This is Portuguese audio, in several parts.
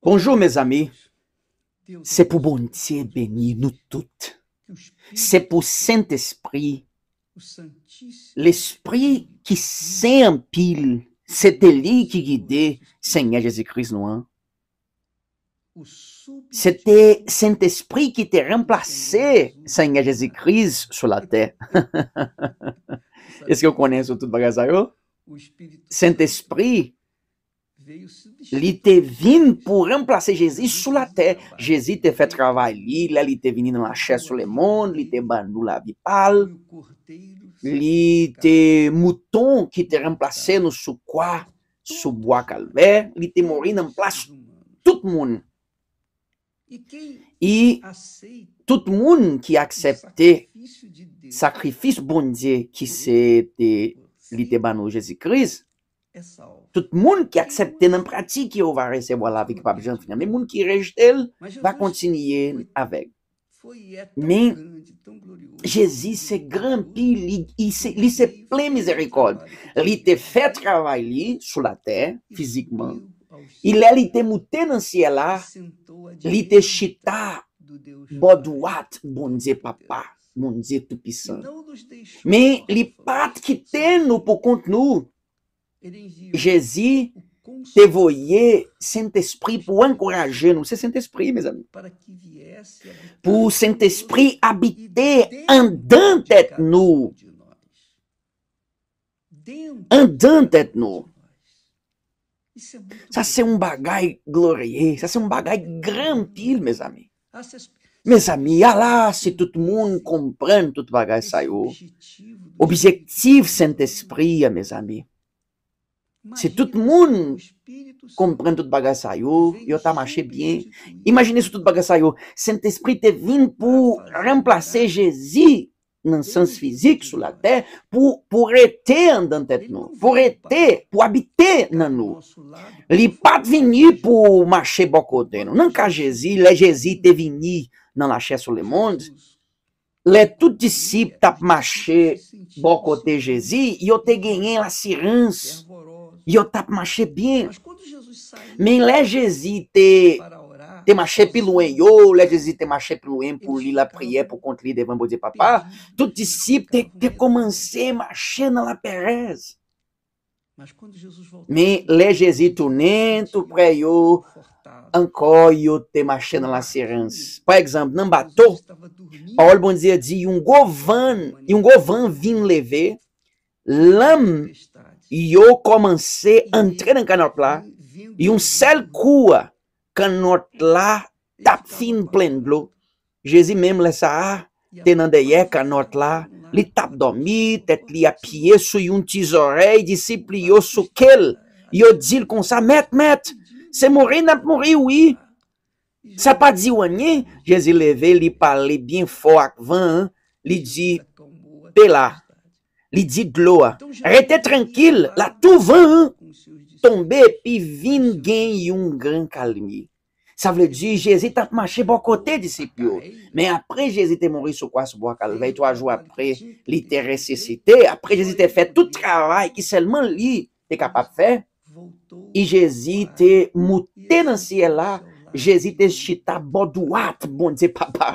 Bonjour mes amis, c'est pour bon Dieu béni nous toutes. C'est pour Saint-Esprit, l'Esprit qui s'empile. en c'était lui qui guidait Seigneur Jésus-Christ nous. C'était Saint-Esprit qui t'a remplacé, Seigneur Jésus-Christ, sur la terre. Est-ce que vous connaissez tout bagaçaio? Saint-Esprit te Litevin por remplacer Jésus isso lá até Jésus te fez trabalhar là, lhe te vindo na la chair le monde, te bandu la vie pâle, il te mouton que te remplacé no sous quoi? Sous bois calvaire, il te mourir dans place tout todo mundo E tout moun ki aksepte sacrifício bon que ki se te li te ban nou Jezi Tout le monde qui accepte dans la pratique va recevoir vie de pape Jean-Finan, mais le monde qui rejette va continuer avec. Mais Jésus s'est grandi, il s'est plein miséricorde, il a fait travailler travail sur la terre physiquement, il a été mouté dans le ciel là, il a été chita, badoat, bon Dieu papa, bon Dieu tout-puissant. Mais il n'a pas quitté nous pour continuer Jésus te voyait, Saint-Esprit, pour encourager nous. C'est Saint-Esprit, mes amis. Pour Saint-Esprit habiter en dedans de nous. En dedans nous. Ça, c'est un bagage glorieux. Ça, c'est un bagage grand pile, mes amis. Ah, mes amis, ah là, si tout le monde comprend tout bagage ça, objectif Saint-Esprit, mes amis. Se todo mundo comprando tudo bagay sa yo, yo ta bien, imagine sou tout bagay sa yo, Saint-Esprit te vin pou remplase Jezi nan sens fizik sou la ter, pou rete an dan tet nou, pou não pou habite nan nou. Li Não vini pou Não é Jesus? Nan ka Jezi, le Jezi te vini nan lache sou le mond, le tout disip tap mache bokote Jezi, yo te genyen la sirens eu tap machê bien. Men lè Jezi te, te mache pi louen yo, lè Jezi te mache pi louen pou li la priye, pou kont li devan bodye papa, tout disip te, te komanse mache nan la perez. Men lè Jezi tounen, tou pre yo, ankor yo te mache nan la serans. Par exemple, nan bato, Paul Bondia di, um govan, um govan vim lever lam, yo komanse entre nan kanot la, yon sel kouwa, kanot la tap fin plen blou. Jezi mem le sa a, tenan de ye kanot la, li tap domi, tet li apiye sou yon tizorey, disipli yo sou kel, yo dil kon sa, met, met, se mori nap mori, oui, se pa diwanyen, jezi leve li pale bien fo ak van, li di, pelar, li di gloa, rete tranquil, la touvan tombe, pi vin gen yon gran kalmi. Sa vle di, Jezi tat mache bo kote disipyo, men apre Jezi te mori sou kwa sou bo akalve, to a jou apre li te resisite, apre Jezi te fe tout travay ki selman li te kapap fe, i Jezi te mute nan si ela, Jezi te chita bo duat, bon di se papa.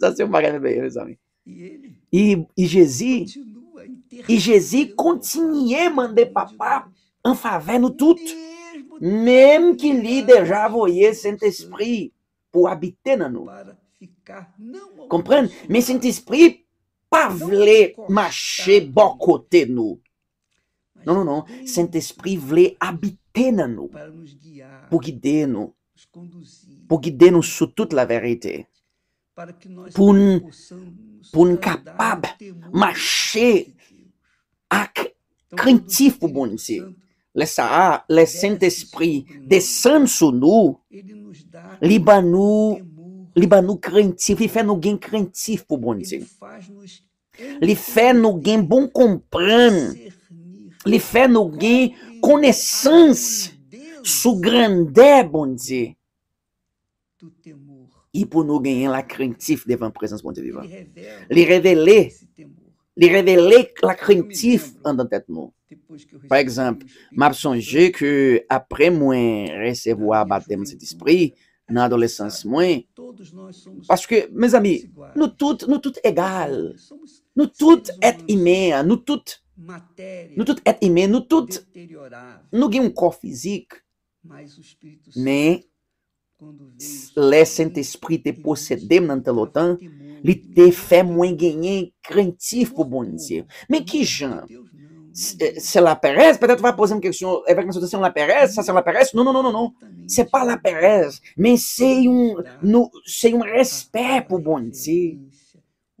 Sa se ou pa gane beye, le zami. I Jezi, E Jesus continue mandar papá en faveur nous toutes, même que lhe déjà voyait Saint-Esprit pour habiter dans nous. Comprendre? Mais Saint-Esprit pas voulait marcher bon côté nous. Non, non, non. Saint-Esprit voulait habiter dans nous pour guider nous, pour guider nous sur toute la vérité. pour nous capables de marcher acte craintif pour mon Dieu. Le Sahara, le Saint-Esprit, descend sur nous, Libanou, Libanou craintif, il fait nous gain craintif pour mon Dieu. Il fait nous gain bon comprendre. Il fait nous gain connaissance sous grandeur, bon Dieu. E pour nous ganhar la craintif devant a presença de Dieu vivant. Ele révélé les révéler l'acquisif dans attendant nous par exemple marson dit que après moins recevoir baptême cet esprit dans l'adolescence moins Parce que mes amis nous tout nous tout égal nous tout être aimé nous tout nous tout être aimé nous tout nous guin un corps physique mais les Saint-Esprit vient l'accent esprit te possède il fait moins gagner, craintif pour pour Mais qui mais c'est la pérèse? peut-être tu vas poser une question, c'est la paresse. la non, non, non, non, c'est pas la pérèse, mais c'est un, respect pour bon Dieu.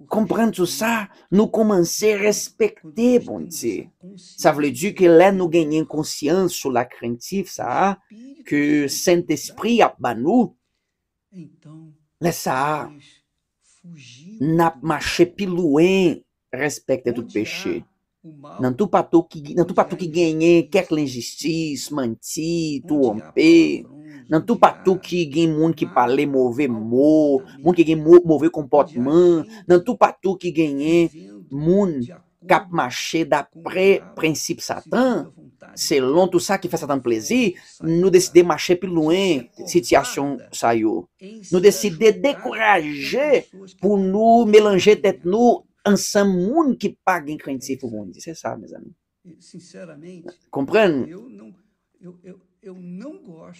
Comprendre tout ça, nous commencer à respecter bon Dieu. Ça veut dire que là, nous gagnons conscience sur la craintive, ça, que Saint-Esprit a nous, là, ça, na machepiluen respeita do peixe Não tu patou que não tu patou que ganhei quer que l'injustice menti tu rompé. Não tu patou que ganhei mundo que parle mover mo, mundo que ganhei mover comportement. Não tu patou que ganhei mundo capmaché d'après principe Satan, selon tout ça qui fait Satan plaisir, nous décider marcher plus loin situation ça yo. Nous décider décourager pour nous mélanger tête nous ensemble monde qui pague en crainte pour monde. C'est ça, mes amis. Sinceramente, comprennent?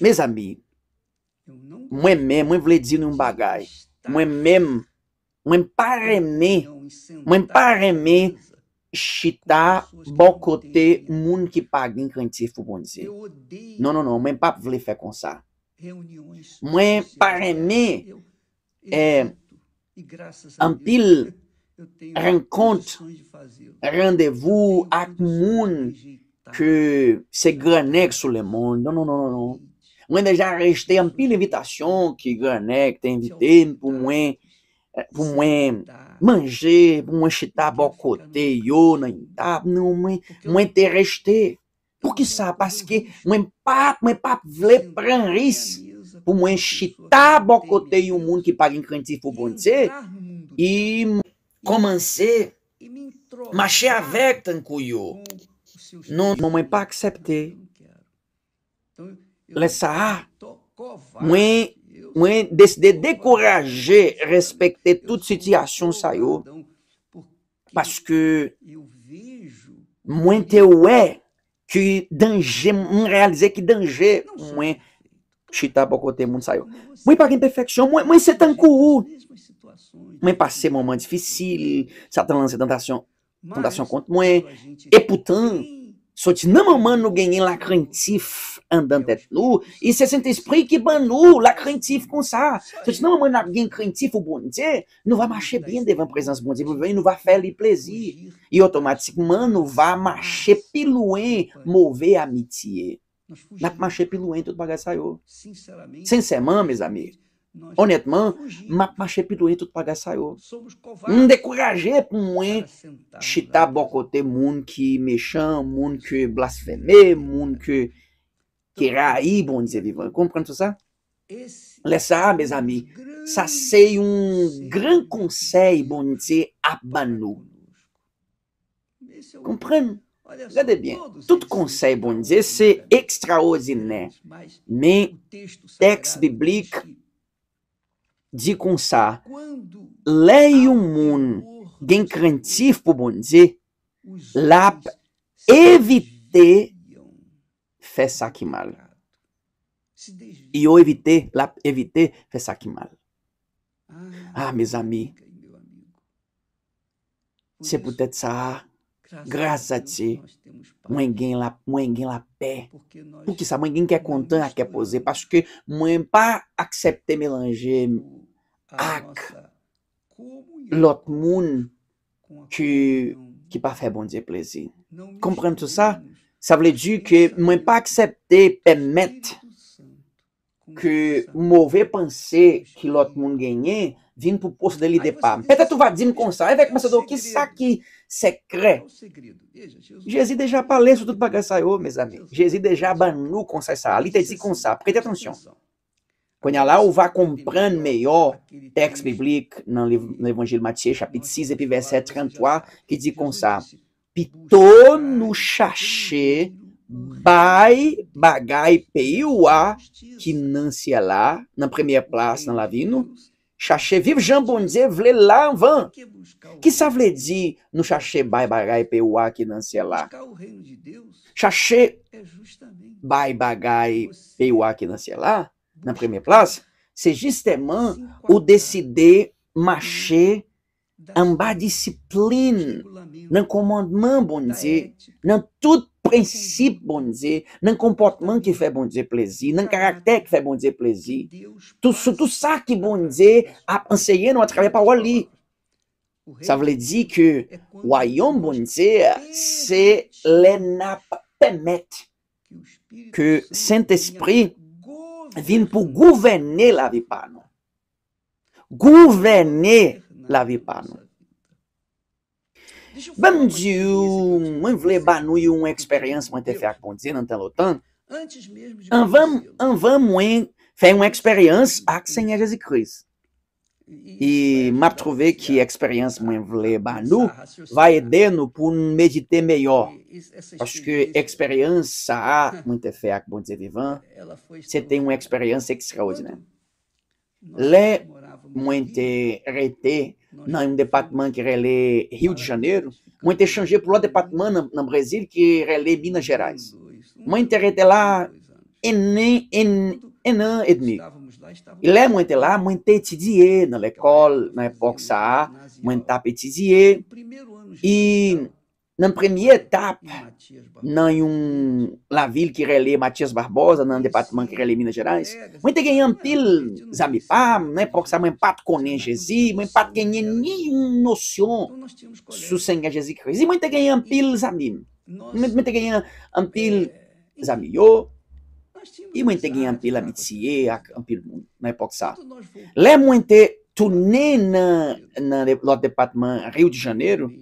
Mes amis, moi-même, moi, je voulais dire un bagage. Moi-même, moi, je ne pas aimer, moi, je pas aimer chita bo kote moun ki pag din kwen ti fupon se. Non, non, non, mwen pa pou vle fe kon sa. Mwen pareme, eh, mpil renkont, randevou ak moun ke se granek sou le moun. Non, non, non, non, non. Mwen deja rejte mpil evitasyon ki granek, ki te invite mpou mwen, mpou eh, mwen... manger, uma chita bocote, iona, não, uma terrestre. que sabe, parce que uma papo, uma papo vle pranris, pour moi chita bocote o mundo que paga em cantigo bom dizer, e commencer marcher avec tancuyo. Não, mamãe pas accepter. Laissar. Moi Mwen deside dekoraje respecte tout sityasyon sayo paske mwen tewe ki dange, mwen realize ki dange mwen chita pokote moun sayo. Mwen pa gen pefeksyon, mwen setan kou, mwen pase mouman difisil, satan lanse tentasyon kont, mwen epoutan, Sotinamanmano ganhei lacrantif andante nu, e se sente esprit que banu lacrantif com ça. Sotinamanmano alguém crantif o bon Dieu, não vai marcher bem devant presença bon e não vai faire lhe plaisir. E mano vai marcher pilouin mover amitié. N'a marcher pilouin tout bagay ça yo. Sinceramente, meus amigos, Honetman, map mache pido en tout paga sa yo. M dekouraje pou mwen chita bokote moun ki mechan, moun ki blasfeme, moun ki ra i bonize vivan. Komprende sou sa? Le sa, bez ami, sa se yon gran konsey bonize abanou. Komprende? Rade bien. Tout konsey bonize se ekstraozine. Men, tekst biblik, Di kon sa, le yon moun gen krentif pou bon di, lap evite fe sakimal. Yo evite, lap evite, fe sakimal. Ah, ah, mes ami, se pwetet sa a. Graças a ti. Mwengen la, mwengen la paix. Pou ki sa mwengen quer kontan ak e pose. Paske mwen pa aksepte melanje ak lot moun que ki pa fe bon diye plezi. Kompren tout sa? Sa vle que mãe mwen pa aksepte que ke mouve pense ki lot moun genye vin pou pos de li depa. Peta tou va din kon sa. Evek a se do ki sa ki o Jesus déjà parlé tudo para bagage ça, mes amis. Jésus Jesus ban nous conseil ça. Il te dit comme ça, prêtez attention. Quando lá, ou vai comprando melhor texto bíblico no Evangelho de Mateus, capítulo 6, versículo 33, que diz como ça. Pito no chaché bai bagai peiuá que não se lá, na primeira place, na lavino, chaché vive jambonze vle lá van. Que savledi no chaché bai bagai peuá que lá. Chaché bai bagai peuá que lá. na primeira place, c'est justement o decider marcher en bas discipline, le commandement bon tout principe bon Dieu, comportement qui fait bon Dieu plaisir, nan caractère qui fait bon Dieu plaisir. Tout, ça qui bon Dieu a enseigné à travers parole Ça veut dire que royaume c'est les permettre que Saint-Esprit vienne pour gouverner la vie par nous. Gouverner lá é Vamos de um vlebanu e uma experiência manter com dizer não tá lotando? Antes mesmo de. Vamos em. fazer hum, hum. é, tá ah, é uma experiência, ah, a que sem é Jesus Cristo. E map trouvé que a experiência mwen vle ba nou va ede nou pou nou medite experiência sa a mwen te fe ak bon dize vivan, se te yon experiência extraordinária. Lê muita arrêté dans um é departamento que relê Rio de Janeiro, muito échangé pour l'autre departamento no, no Brasil que relê Minas Gerais. Muito arrêté lá em an enem E lá, é muito lá, muito étudié na escola é na época ça, muito étudié. E na primeira etapa, em Laville que relê Matias Barbosa, no departamento que relê Minas Gerais, é, muita ganhando pelo Zamipá, né, porque sabe, um empate com Nengesi, um empate ganhei nenhum noção sobre então, Nengesi que e muito ganhamos pelo Zamim, muito ganhamos pelo Zamiô, e muita ganhando pelo Amitsie, pelo, né, porque sabe. Lembra muito, tu nem no departamento Rio de Janeiro,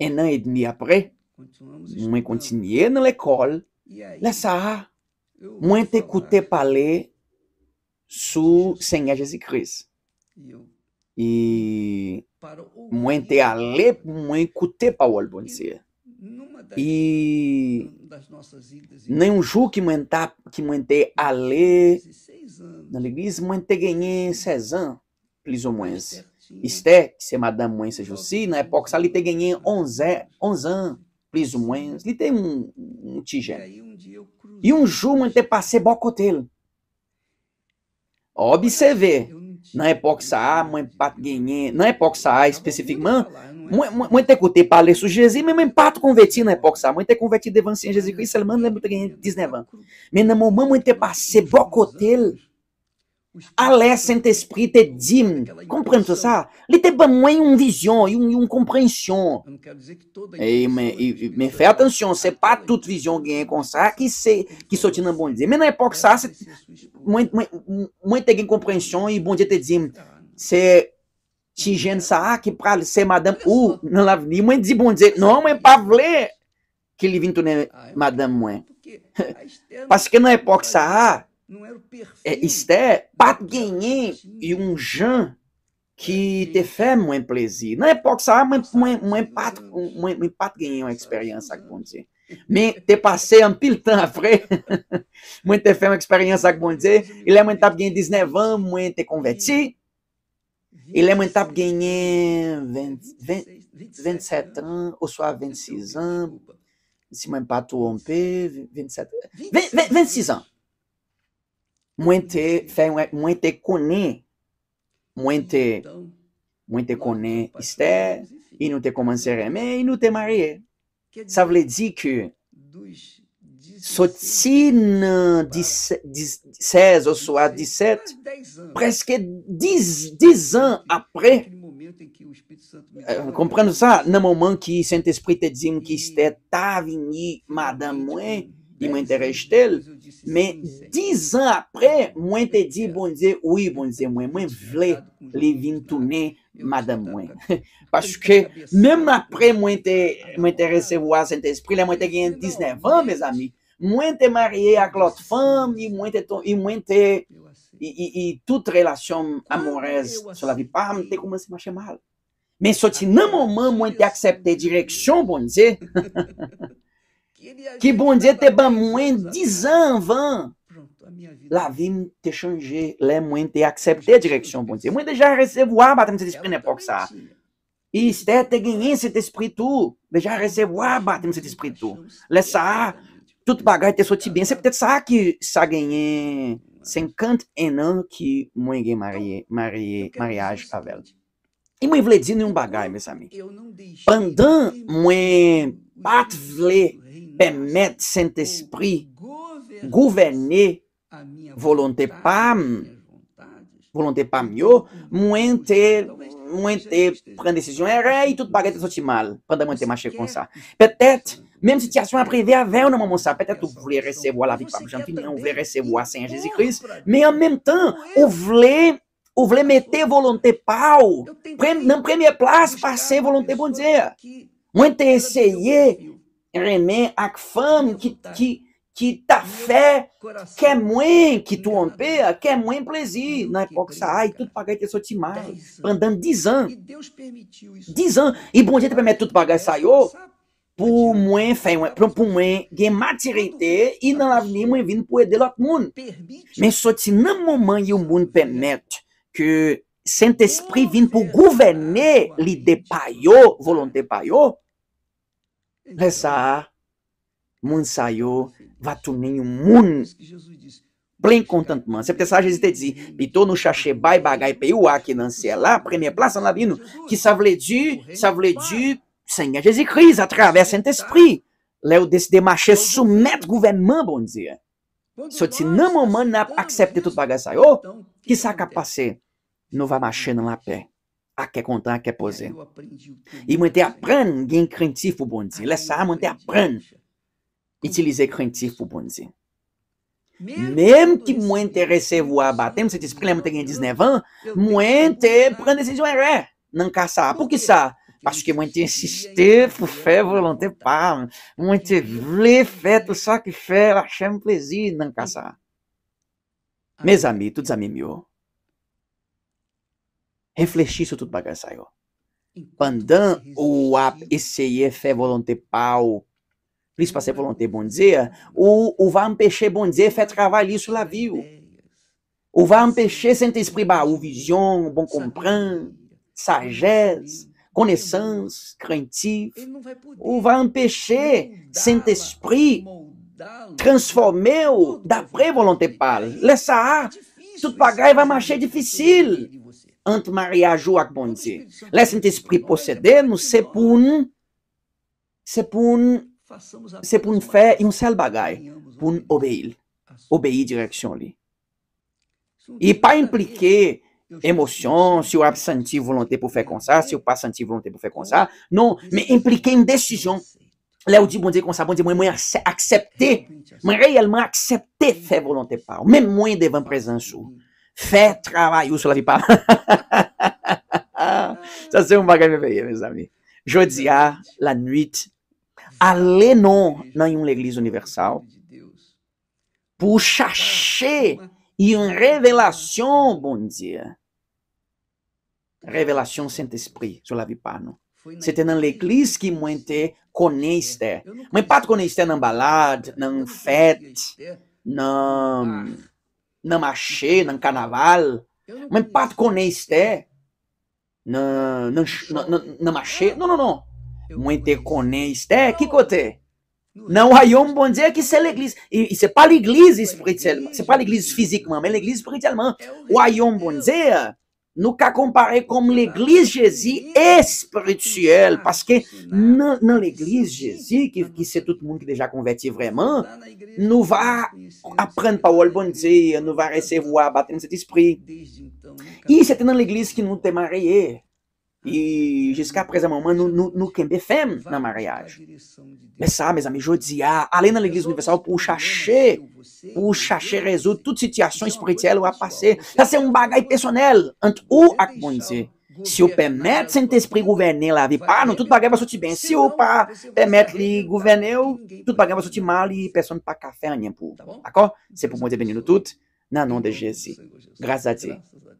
Un an et demi apre, mwen kontinye nan l'ekol, la sa, mwen te koute pale sou Senhor Jezi Kris. E mwen te ale pou mwen koute pa wol bonse. E nan yon jou ki mwen, ta, ki mwen te ale nan l'eglise, mwen te genye 16 an, plis ou mwens. Esther, que se é madame moins jussi, na época, ça, l'était ganhei 11 ans, plus ou moins. Ele tem um, um tigé. E um jour, é é moi, te passé bocotel. Observe. Na época, ça, mãe pato ganhei Na época, ça, especificamente, moi, te coté parler sur Jésus, mais même pat converti na époque, ça. Moi, te converti devant Saint Jésus-Christ, seulement, lembra te gagné 19 ans. Mais na moment, moi, te passé bocotel à l'air Saint-Esprit te dîme. Comprends-tu ça? Il te moins une vision, une, une compréhension. Et, eh, mais, é eh, mais fais attention, c'est pas toute vision gagnée comme ça qui c'est qui sortit dans bon Dieu. Mais na époque ça, c'est moins, moins, moins te gagne compréhension et bon Dieu te dîme. Ah, c'est tigène ça qui pra ser madame ou dans l'avenir. Moins dit bon Dieu, non, mais pas vrai que ele vim tourner ah, madame moins. Parce que na époque ça, Iste pat genyen yon jan ki te fe mwen plezi. Nan epok sa, mwen pat genyen yon eksperyans ak bondi. Men te pase an pil tan apre. Mwen te fe mwen eksperyans ak bondi. Ile mwen tap genyen 19 an, mwen te konweti. Ile mwen tap genyen 27 an, oswa 26 an. Si mwen pat wampi, 27 an. Muente fait muente connaît muente então. muente connaît Esther e não te commencé à aimer e nous te marié. isso veut dizer que sotina de 16 ou soit 17 presque 10 dez anos après eh, Comprando ça, no momento que Saint-Esprit te dit que Esther tá vindo madame, tipo, mwen, qui mintéresse tel. mais dix ans après, moi te dit, bon Dieu, oui, bon Dieu, moi, moi, voulais les vins tourner, madame, moi. Parce que, même après, moi, te m'intéressé voir Saint-Esprit, là, moi, te gagné 19 ans, mes amis. Moi, te marié avec l'autre femme, et moi, te, et, toute relation amoureuse sur la vie, pas, te commence à marcher mal. Mais, sorti, non, moment, moi, te accepté direction, bon Dieu. Ki bondye te ban mwen dizan van. La vim te chanje, le mwen te aksepte direksyon bondye. Mwen deja resevwa batman se te esprit ne pok sa. Iste te genyen se te esprit tou. Deja resevwa batman se te esprit tou. Le sa, tout bagay te soti ben. Se ptet sa ki sa genyen senkant enan ki mwen gen mariage a vel. E mwen vle di nou bagay, mes amik. Pandan mwen bat vle... permettre Saint-Esprit gouverner volonté pas volonté pas Mieux, moins te, prendre te et décision e tout bagage te mal, pendant tu te comme ça. Peut-être, Même situation à privé avec un moment ça. Peut-être vous voulez recevoir la vie par jean vous voulez recevoir Saint Jésus-Christ, mais en même temps, vous voulez, vous voulez mettre volonté par, la première place, passer volonté bon Dieu. moins te essayer remen ak fam ki ta fe ke mwen ki tou anpea, ke mwen plezi. Na epok sa hay, tout bagay te soti mai, pandan diz an. Diz an. I bonje te peme tout bagay sa yo, pou mwen gen matireite, inan la veni mwen vin pou ede lot moun. Men soti nan mouman yon moun peme, ke sent espri vin pou gouvene li de payo, volon de payo, rezar, mansaiô, vatuninho, mun. Plen contentement. C'est peut-être ça, Jésus te dit, plutôt nous chercher bail bagay pays ou qui dans ciel là, première place en Bible, qui ça veut dire, ça veut dire Seigneur Jésus-Christ à travers Saint-Esprit. Là, ou de marcher soumettre gouvernement, bon Dieu. Soti nan mouman nan ap aksepte tout bagay sa yo, ki sa kap pase, nou va mache nan la pey. Ah, é, a Ak ah, é? é e a e pose. I mwen te apren gen crentif pou bonzi. Lè sa mwen te apren itilize krenti pou bonzi. Même ki mwen te resevo a batem, se te espri mwen te gen 19 an, mwen te pren desisyon erè nan ka sa. Pou ki sa? Paske mwen te insistè pou fè volante pa. Mwen te vle fè tout sa ki fè la chèm plaisir. nan ka sa. Mez ami, tout zami myo, Refletir isso tudo para cá, ó. Pandan o a esse fé volonté pau. para ser volonté bom dizer, ou o vai empêcher bom dizer fait trabalho isso la viu. Ou vai empêcher Saint-Esprit ba ou vision, bom comprendre, sagesse, connaissance, craintive. Ou vai empêcher Saint-Esprit da pré volonté pau. Laisse tudo tout e vai marcher difícil. ant mari ajo ak bondze. Lè sent espri posede, nou se pou nou, se pou nou, se pou nou fè yon sel bagay, pou nou obeil, obeil direksyon li. Y pa implike, emosyon, si ou ap senti volante pou fè kon sa, si ou pa senti volante pou fè kon sa, non, men implike yon desijon. Lè ou di bondze kon sa, bondze mwen mwen aksepte, mwen reyelman aksepte fè volante pa, mwen mwen devan prezansyo. Fè travail sur la vie pa. Sa se un mes amis. Jodi la nuit, allez non dans une universelle pour chercher une révélation, bon Dieu. Révélation Saint-Esprit sur la vie C'était dans l'église qui nan qui' ki mwen te pas' Mwen dans la balade, dans fèt, na marche, no Carnaval, mas pato com na marche, não, não, não. com coné este, que coté? Não há um bom dizer que a l'église. E c'est para l'église spirituellement, c'est pas l'église physiquement, mais l'église espiritual. O há um bom nous qu'à comparer comme l'église Jésus est spirituelle parce que dans l'église Jésus qui, c'est tout le monde qui déjà converti vraiment nous va apprendre le bon Dieu nous va recevoir battre cet esprit et c'était dans l'église qui nous t'est marié E Giscard presa a mão no, no, no Quembe na mariage. Mas sabe, mes amis, je dis, além da l'Église universal, pour chercher, pour chercher résoudre toute situation spirituelle ou a passé. Ça, é um bagay personnel entre o ak Se eu permite Saint-Esprit governar lá, vi, pá, ah, não, tudo bagay vai sortir bem. Se eu pá, permite lhe tá governar, tudo bagay vai sortir mal e pessoa tá não café, nem por. D'accord? C'est pour moi de benir tudo, na nome de Jesus. Graças a Deus.